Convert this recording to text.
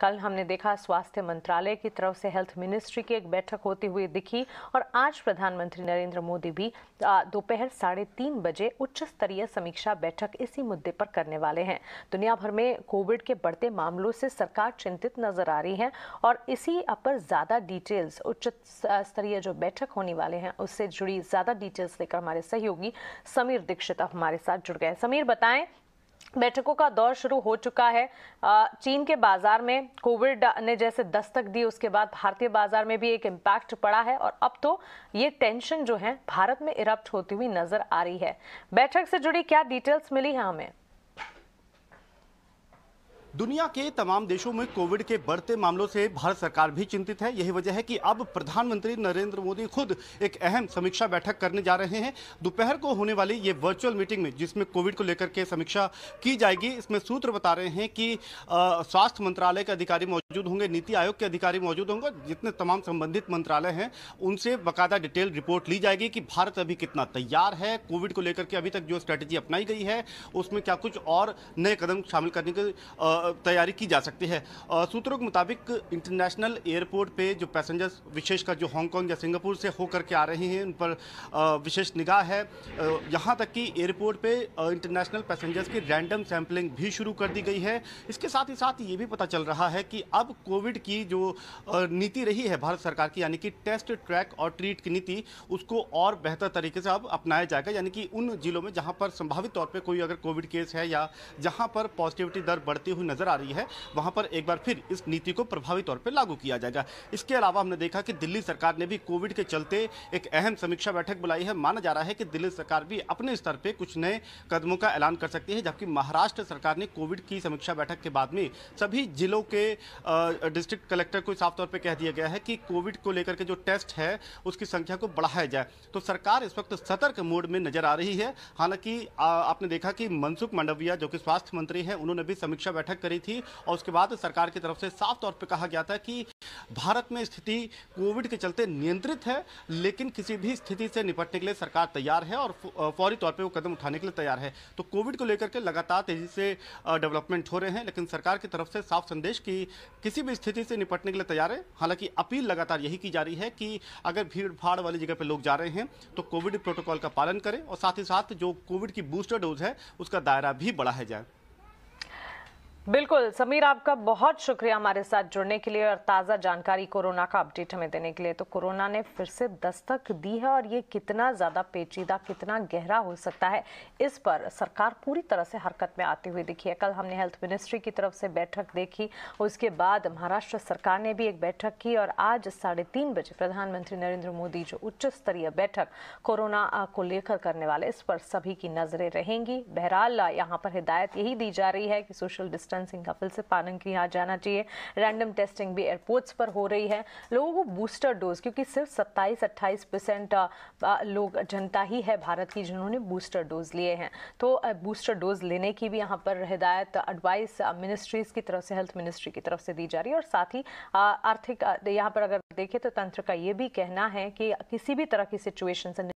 कल हमने देखा स्वास्थ्य मंत्रालय की तरफ से हेल्थ मिनिस्ट्री की एक बैठक होती हुई दिखी और आज प्रधानमंत्री नरेंद्र मोदी भी दोपहर साढ़े तीन बजे उच्च स्तरीय समीक्षा बैठक इसी मुद्दे पर करने वाले हैं दुनिया भर में कोविड के बढ़ते मामलों से सरकार चिंतित नजर आ रही है और इसी पर ज़्यादा डिटेल्स उच्च स्तरीय जो बैठक होने वाले हैं उससे जुड़ी ज़्यादा डिटेल्स लेकर हमारे सहयोगी समीर दीक्षित हमारे साथ जुड़ गए समीर बताएं बैठकों का दौर शुरू हो चुका है चीन के बाजार में कोविड ने जैसे दस्तक दी उसके बाद भारतीय बाजार में भी एक इम्पैक्ट पड़ा है और अब तो ये टेंशन जो है भारत में इरप्ट होती हुई नजर आ रही है बैठक से जुड़ी क्या डिटेल्स मिली है हमें दुनिया के तमाम देशों में कोविड के बढ़ते मामलों से भारत सरकार भी चिंतित है यही वजह है कि अब प्रधानमंत्री नरेंद्र मोदी खुद एक अहम समीक्षा बैठक करने जा रहे हैं दोपहर को होने वाली ये वर्चुअल मीटिंग में जिसमें कोविड को लेकर के समीक्षा की जाएगी इसमें सूत्र बता रहे हैं कि स्वास्थ्य मंत्रालय के अधिकारी मौजूद होंगे नीति आयोग के अधिकारी मौजूद होंगे जितने तमाम संबंधित मंत्रालय हैं उनसे बाकायदा डिटेल रिपोर्ट ली जाएगी कि भारत अभी कितना तैयार है कोविड को लेकर के अभी तक जो स्ट्रैटेजी अपनाई गई है उसमें क्या कुछ और नए कदम शामिल करने के तैयारी की जा सकती है सूत्रों के मुताबिक इंटरनेशनल एयरपोर्ट पे जो पैसेंजर्स विशेषकर जो हांगकांग या सिंगापुर से होकर के आ रहे हैं उन पर विशेष निगाह है यहाँ तक कि एयरपोर्ट पे इंटरनेशनल पैसेंजर्स की रैंडम सैम्पलिंग भी शुरू कर दी गई है इसके साथ ही साथ ये भी पता चल रहा है कि अब कोविड की जो नीति रही है भारत सरकार की यानी कि टेस्ट ट्रैक और ट्रीट की नीति उसको और बेहतर तरीके से अब अपनाया जाएगा यानी कि उन जिलों में जहाँ पर संभावित तौर पर कोई अगर कोविड केस है या जहाँ पर पॉजिटिविटी दर बढ़ती हुई नजर आ रही है वहां पर एक बार फिर इस नीति को प्रभावी तौर पर लागू किया जाएगा इसके अलावा हमने देखा कि दिल्ली सरकार ने भी कोविड के चलते एक अहम समीक्षा बैठक बुलाई है माना जा रहा है कि दिल्ली सरकार भी अपने स्तर पर कुछ नए कदमों का ऐलान कर सकती है जबकि महाराष्ट्र सरकार ने कोविड की समीक्षा बैठक के बाद में सभी जिलों के डिस्ट्रिक्ट कलेक्टर को साफ तौर पर कह दिया गया है कि कोविड को लेकर के जो टेस्ट है उसकी संख्या को बढ़ाया जाए तो सरकार इस वक्त सतर्क मोड में नजर आ रही है हालांकि आपने देखा कि मनसुख मांडविया जो कि स्वास्थ्य मंत्री हैं उन्होंने भी समीक्षा बैठक बैठक करी थी और उसके बाद सरकार की तरफ से साफ तौर पर कहा गया था कि भारत में स्थिति कोविड के चलते नियंत्रित है लेकिन किसी भी स्थिति से निपटने के लिए सरकार तैयार है और फौरी तौर पर वो कदम उठाने के लिए तैयार है तो कोविड को लेकर के लगातार तेजी से डेवलपमेंट हो रहे हैं लेकिन सरकार की तरफ से साफ संदेश की किसी भी स्थिति से निपटने के लिए तैयार है हालांकि अपील लगातार यही की जा रही है कि अगर भीड़ भाड़ वाली जगह पर लोग जा रहे हैं तो कोविड प्रोटोकॉल का पालन करें और साथ ही साथ जो कोविड की बूस्टर डोज है उसका दायरा भी बढ़ाया जाए बिल्कुल समीर आपका बहुत शुक्रिया हमारे साथ जुड़ने के लिए और ताज़ा जानकारी कोरोना का अपडेट हमें देने के लिए तो कोरोना ने फिर से दस्तक दी है और ये कितना ज़्यादा पेचीदा कितना गहरा हो सकता है इस पर सरकार पूरी तरह से हरकत में आती हुई दिखी है कल हमने हेल्थ मिनिस्ट्री की तरफ से बैठक देखी उसके बाद महाराष्ट्र सरकार ने भी एक बैठक की और आज साढ़े तीन बजे प्रधानमंत्री नरेंद्र मोदी जो उच्च स्तरीय बैठक कोरोना को लेकर करने वाले इस पर सभी की नज़रें रहेंगी बहरहाल यहाँ पर हिदायत यही दी जा रही है कि सोशल डिस्टेंस डिस्टेंसिंग का से पालन किया जाना चाहिए रैंडम टेस्टिंग भी एयरपोर्ट्स पर हो रही है लोगों को बूस्टर डोज क्योंकि सिर्फ सत्ताईस अट्ठाईस परसेंट लोग जनता ही है भारत की जिन्होंने बूस्टर डोज लिए हैं तो बूस्टर डोज लेने की भी यहाँ पर हिदायत एडवाइस मिनिस्ट्रीज़ की तरफ से हेल्थ मिनिस्ट्री की तरफ से दी जा रही है और साथ ही आर्थिक यहाँ पर अगर देखें तो तंत्र का ये भी कहना है कि किसी भी तरह की सिचुएशन से